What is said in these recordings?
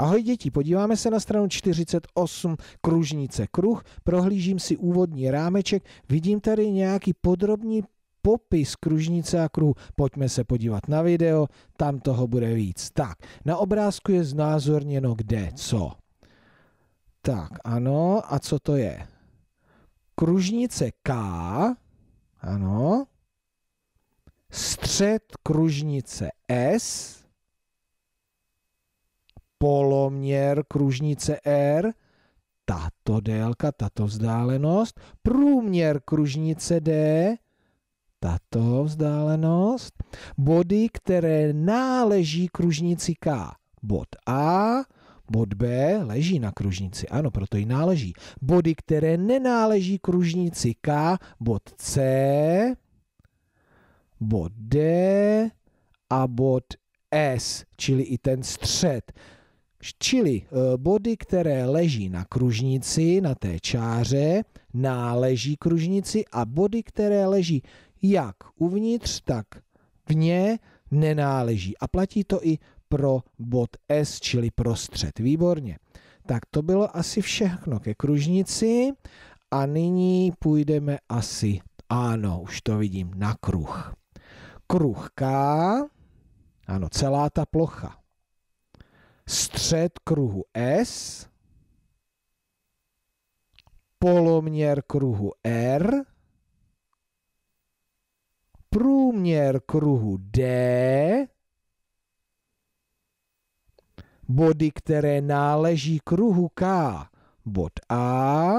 Ahoj děti, podíváme se na stranu 48 kružnice kruh, prohlížím si úvodní rámeček, vidím tady nějaký podrobný popis kružnice a kruhu. Pojďme se podívat na video, tam toho bude víc. Tak, na obrázku je znázorněno kde, co. Tak, ano, a co to je? Kružnice K, ano, střed kružnice S, poloměr kružnice R, tato délka, tato vzdálenost, průměr kružnice D, tato vzdálenost, body, které náleží kružnici K. Bod A, bod B leží na kružnici, ano, proto ji náleží. Body, které nenáleží kružnici K, bod C, bod D a bod S, čili i ten střed. Čili eh, body, které leží na kružnici, na té čáře, náleží kružnici a body, které leží jak uvnitř, tak vně, nenáleží. A platí to i pro bod S, čili prostřed. Výborně. Tak to bylo asi všechno ke kružnici a nyní půjdeme asi, ano, už to vidím, na kruh. Kruh K, ano, celá ta plocha střed kruhu S, poloměr kruhu R, průměr kruhu D, body, které náleží kruhu K, bod A,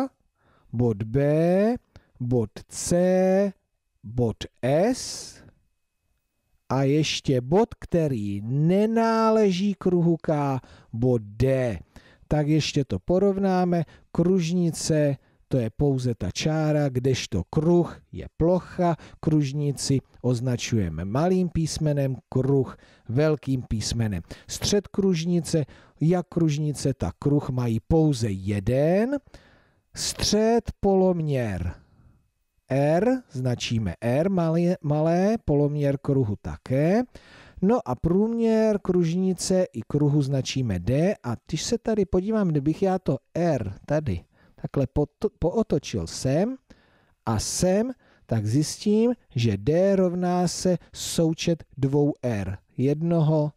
bod B, bod C, bod S, a ještě bod, který nenáleží kruhu K, bod D. Tak ještě to porovnáme. Kružnice to je pouze ta čára, kdežto kruh je plocha, kružnici označujeme malým písmenem, kruh velkým písmenem. Střed kružnice, jak kružnice, tak kruh mají pouze jeden, střed poloměr R, značíme R malé, malé, poloměr kruhu také. No a průměr kružnice i kruhu značíme D a když se tady podívám, kdybych já to R tady takhle po, pootočil sem a sem, tak zjistím, že D rovná se součet dvou R. Jednoho,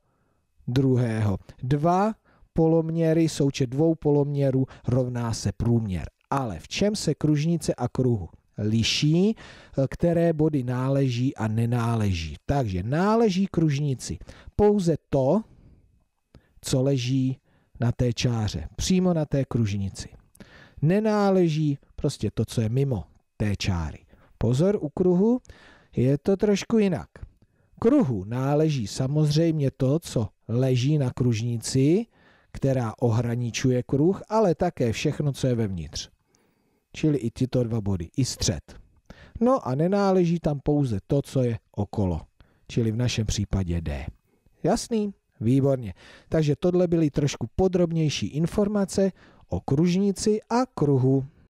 druhého. Dva poloměry, součet dvou poloměrů rovná se průměr. Ale v čem se kružnice a kruhu liší, eh, které body náleží a nenáleží. Takže náleží kružnici pouze to, co leží na té čáře, přímo na té kružnici. Nenáleží prostě to, co je mimo té čáry. Pozor, u kruhu je to trošku jinak. Kruhu náleží samozřejmě to, co leží na kružnici, která ohraničuje kruh, ale také všechno, co je vevnitř čili i tyto dva body, i střed. No a nenáleží tam pouze to, co je okolo, čili v našem případě D. Jasný? Výborně. Takže tohle byly trošku podrobnější informace o kružnici a kruhu.